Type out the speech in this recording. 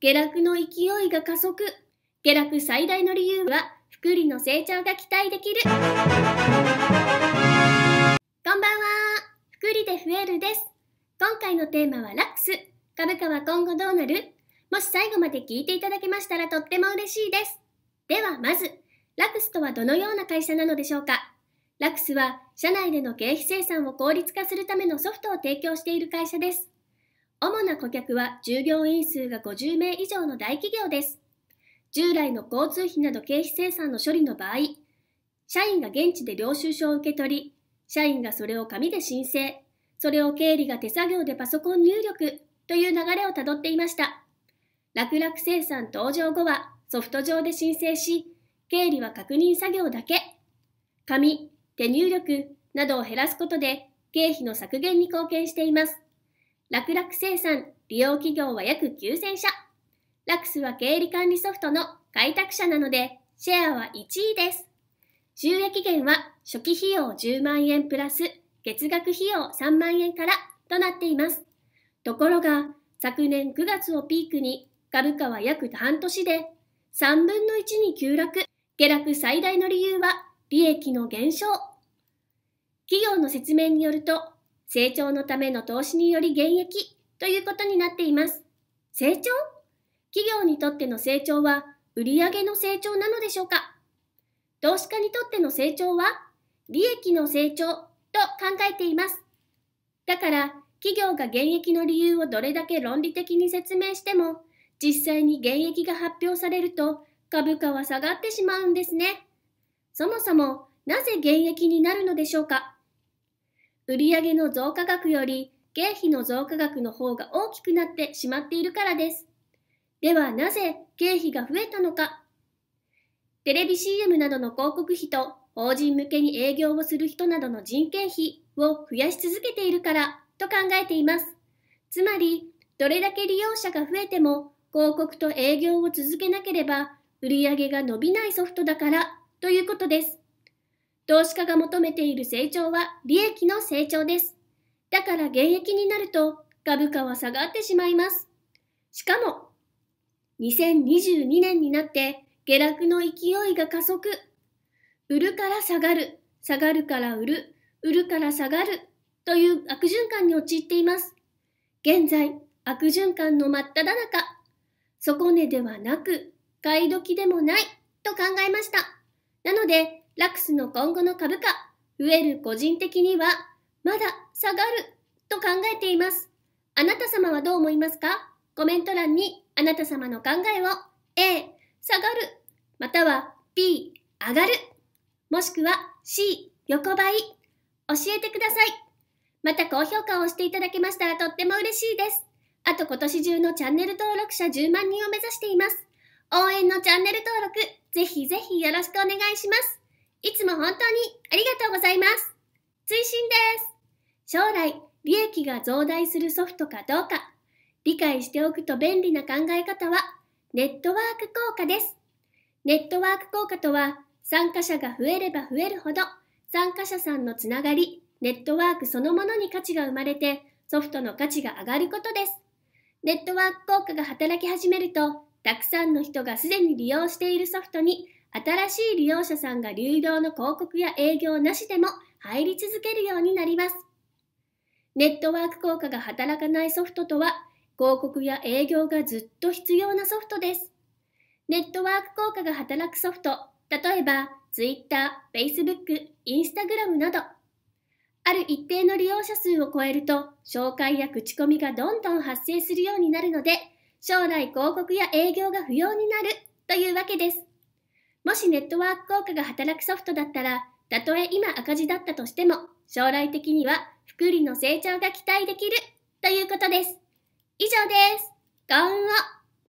下落の勢いが加速。下落最大の理由は、福利の成長が期待できる。こんばんは。福利で増えるです。今回のテーマはラックス。株価は今後どうなるもし最後まで聞いていただけましたらとっても嬉しいです。ではまず、ラクスとはどのような会社なのでしょうかラクスは社内での経費生産を効率化するためのソフトを提供している会社です。主な顧客は従業員数が50名以上の大企業です。従来の交通費など経費生産の処理の場合、社員が現地で領収書を受け取り、社員がそれを紙で申請、それを経理が手作業でパソコン入力という流れをたどっていました。楽々生産登場後はソフト上で申請し、経理は確認作業だけ、紙、手入力などを減らすことで経費の削減に貢献しています。楽々生産、利用企業は約9000社。ラクスは経理管理ソフトの開拓者なので、シェアは1位です。収益源は初期費用10万円プラス月額費用3万円からとなっています。ところが、昨年9月をピークに株価は約半年で3分の1に急落。下落最大の理由は利益の減少。企業の説明によると、成長のための投資により減益ということになっています。成長企業にとっての成長は売上の成長なのでしょうか投資家にとっての成長は利益の成長と考えています。だから企業が減益の理由をどれだけ論理的に説明しても実際に減益が発表されると株価は下がってしまうんですね。そもそもなぜ減益になるのでしょうか売上の増加額より経費の増加額の方が大きくなってしまっているからです。ではなぜ経費が増えたのかテレビ CM などの広告費と法人向けに営業をする人などの人件費を増やし続けているからと考えています。つまり、どれだけ利用者が増えても広告と営業を続けなければ売上が伸びないソフトだからということです。投資家が求めている成長は利益の成長です。だから現役になると株価は下がってしまいます。しかも、2022年になって下落の勢いが加速。売るから下がる、下がるから売る、売るから下がるという悪循環に陥っています。現在、悪循環の真っ只中。底値ではなく、買い時でもないと考えました。なので、ラクスの今後の株価、増える個人的には、まだ下がると考えています。あなた様はどう思いますかコメント欄にあなた様の考えを A、下がる、または B、上がる、もしくは C、横ばい、教えてください。また高評価をしていただけましたらとっても嬉しいです。あと今年中のチャンネル登録者10万人を目指しています。応援のチャンネル登録、ぜひぜひよろしくお願いします。いつも本当にありがとうございます。追伸です。将来、利益が増大するソフトかどうか、理解しておくと便利な考え方は、ネットワーク効果です。ネットワーク効果とは、参加者が増えれば増えるほど、参加者さんのつながり、ネットワークそのものに価値が生まれて、ソフトの価値が上がることです。ネットワーク効果が働き始めると、たくさんの人がすでに利用しているソフトに新しい利用者さんが流動の広告や営業なしでも入り続けるようになります。ネットワーク効果が働かないソフトとは、広告や営業がずっと必要なソフトです。ネットワーク効果が働くソフト、例えば Twitter、Facebook、Instagram など、ある一定の利用者数を超えると、紹介や口コミがどんどん発生するようになるので、将来広告や営業が不要になるというわけです。もしネットワーク効果が働くソフトだったら、たとえ今赤字だったとしても、将来的には福利の成長が期待できるということです。以上です。幸運を